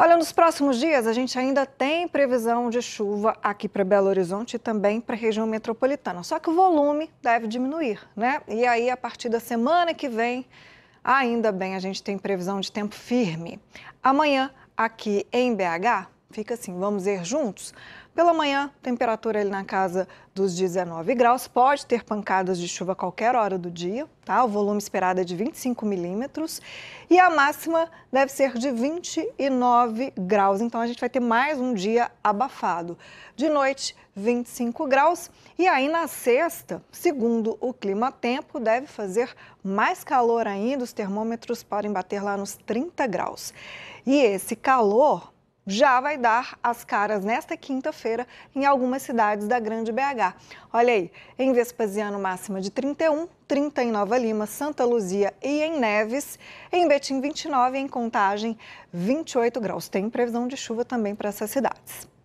Olha, nos próximos dias a gente ainda tem previsão de chuva aqui para Belo Horizonte e também para a região metropolitana. Só que o volume deve diminuir, né? E aí, a partir da semana que vem, ainda bem, a gente tem previsão de tempo firme. Amanhã, aqui em BH, fica assim, vamos ver juntos? Pela manhã, temperatura ali na casa dos 19 graus, pode ter pancadas de chuva a qualquer hora do dia, tá? O volume esperado é de 25 milímetros e a máxima deve ser de 29 graus. Então a gente vai ter mais um dia abafado. De noite, 25 graus e aí na sexta, segundo o clima tempo, deve fazer mais calor ainda, os termômetros podem bater lá nos 30 graus. E esse calor já vai dar as caras nesta quinta-feira em algumas cidades da Grande BH. Olha aí, em Vespasiano, máxima de 31, 30 em Nova Lima, Santa Luzia e em Neves, em Betim, 29, em Contagem, 28 graus. Tem previsão de chuva também para essas cidades.